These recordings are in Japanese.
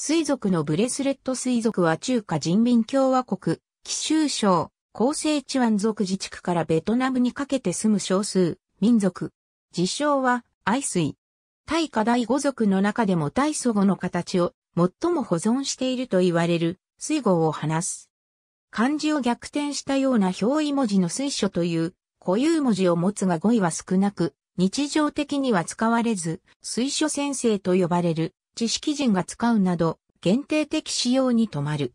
水族のブレスレット水族は中華人民共和国、貴州省、厚生チワン族自治区からベトナムにかけて住む少数、民族。自称は、愛水。大化第五族の中でも大祖語の形を最も保存していると言われる水語を話す。漢字を逆転したような表意文字の水書という固有文字を持つが語彙は少なく、日常的には使われず、水書先生と呼ばれる知識人が使うなど、限定的仕様に止まる。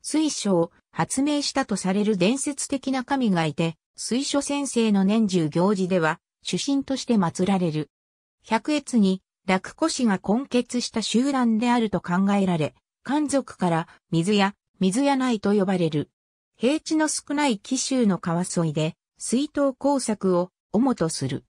水晶、発明したとされる伝説的な神がいて、水書先生の年中行事では、主神として祀られる。百越に、落古氏が根結した集団であると考えられ、漢族から水屋、水屋内と呼ばれる。平地の少ない紀州の川沿いで、水筒工作を主とする。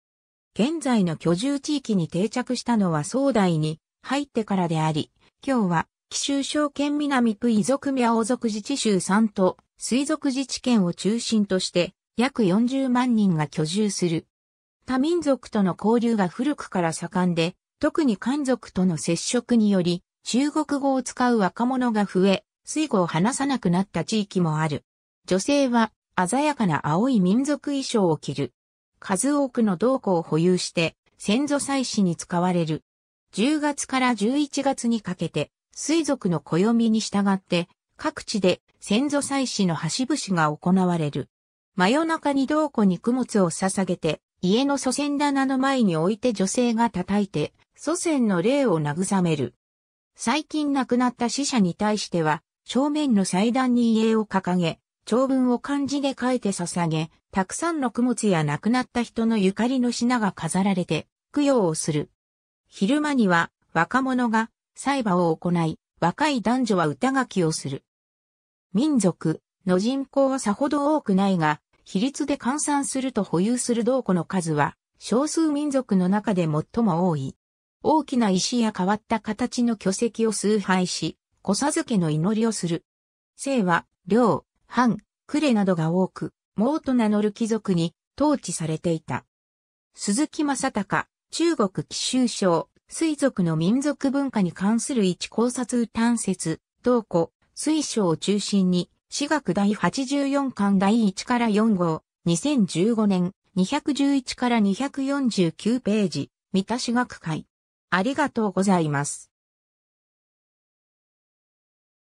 現在の居住地域に定着したのは壮大に入ってからであり、今日は、紀州省県南区遺族宮族自治州3と、水族自治県を中心として、約40万人が居住する。多民族との交流が古くから盛んで、特に漢族との接触により、中国語を使う若者が増え、水語を話さなくなった地域もある。女性は鮮やかな青い民族衣装を着る。数多くの銅庫を保有して、先祖祭祀に使われる。10月から11月にかけて、水族の暦に従って、各地で先祖祭祀の橋節が行われる。真夜中に道庫に供物を捧げて、家の祖先棚の前に置いて女性が叩いて、祖先の霊を慰める。最近亡くなった死者に対しては、正面の祭壇に家を掲げ、長文を漢字で書いて捧げ、たくさんの供物や亡くなった人のゆかりの品が飾られて、供養をする。昼間には若者が裁判を行い、若い男女は歌書きをする。民族の人口はさほど多くないが、比率で換算すると保有する道庫の数は、少数民族の中で最も多い。大きな石や変わった形の巨石を崇拝し、小授けの祈りをする。姓は、領、藩、呉などが多く、毛と名乗る貴族に統治されていた。鈴木正隆、中国奇襲省、水族の民族文化に関する一考察単説、同古、水晶を中心に、私学第84巻第1から4号、2015年、211から249ページ、三田私学会。ありがとうございます。